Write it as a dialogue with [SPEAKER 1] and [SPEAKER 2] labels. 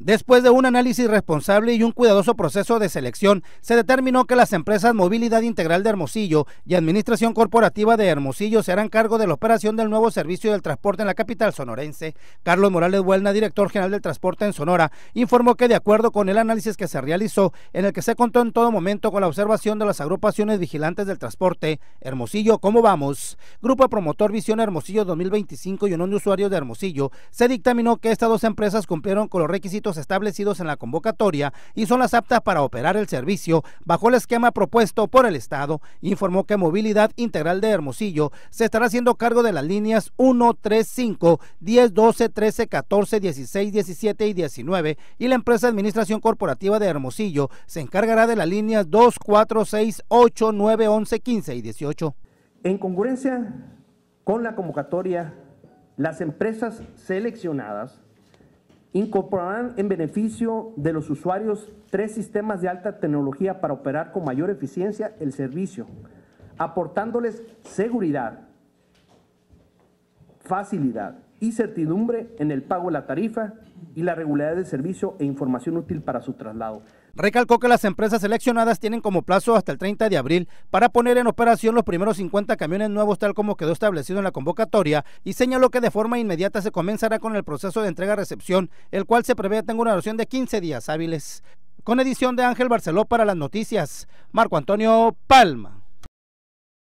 [SPEAKER 1] Después de un análisis responsable y un cuidadoso proceso de selección, se determinó que las empresas Movilidad Integral de Hermosillo y Administración Corporativa de Hermosillo serán cargo de la operación del nuevo servicio del transporte en la capital sonorense. Carlos Morales Huelna, director general del transporte en Sonora, informó que de acuerdo con el análisis que se realizó, en el que se contó en todo momento con la observación de las agrupaciones vigilantes del transporte, Hermosillo, ¿cómo vamos? Grupo Promotor Visión Hermosillo 2025 y unón de Usuarios de Hermosillo, se dictaminó que estas dos empresas cumplieron con los requisitos establecidos en la convocatoria y son las aptas para operar el servicio bajo el esquema propuesto por el Estado, informó que Movilidad Integral de Hermosillo se estará haciendo cargo de las líneas 1, 3, 5, 10, 12, 13, 14, 16, 17 y 19 y la empresa Administración Corporativa de Hermosillo se encargará de las líneas 2, 4, 6, 8, 9, 11, 15 y 18. En congruencia
[SPEAKER 2] con la convocatoria, las empresas seleccionadas Incorporarán en beneficio de los usuarios tres sistemas de alta tecnología para operar con mayor eficiencia el servicio, aportándoles seguridad, facilidad y certidumbre en el pago de la tarifa y la regularidad del servicio e información útil para su traslado. Recalcó que las empresas
[SPEAKER 1] seleccionadas tienen como plazo hasta el 30 de abril para poner en operación los primeros 50 camiones nuevos tal como quedó establecido en la convocatoria y señaló que de forma inmediata se comenzará con el proceso de entrega-recepción, el cual se prevé tenga una duración de 15 días hábiles. Con edición de Ángel Barceló para las noticias, Marco Antonio Palma.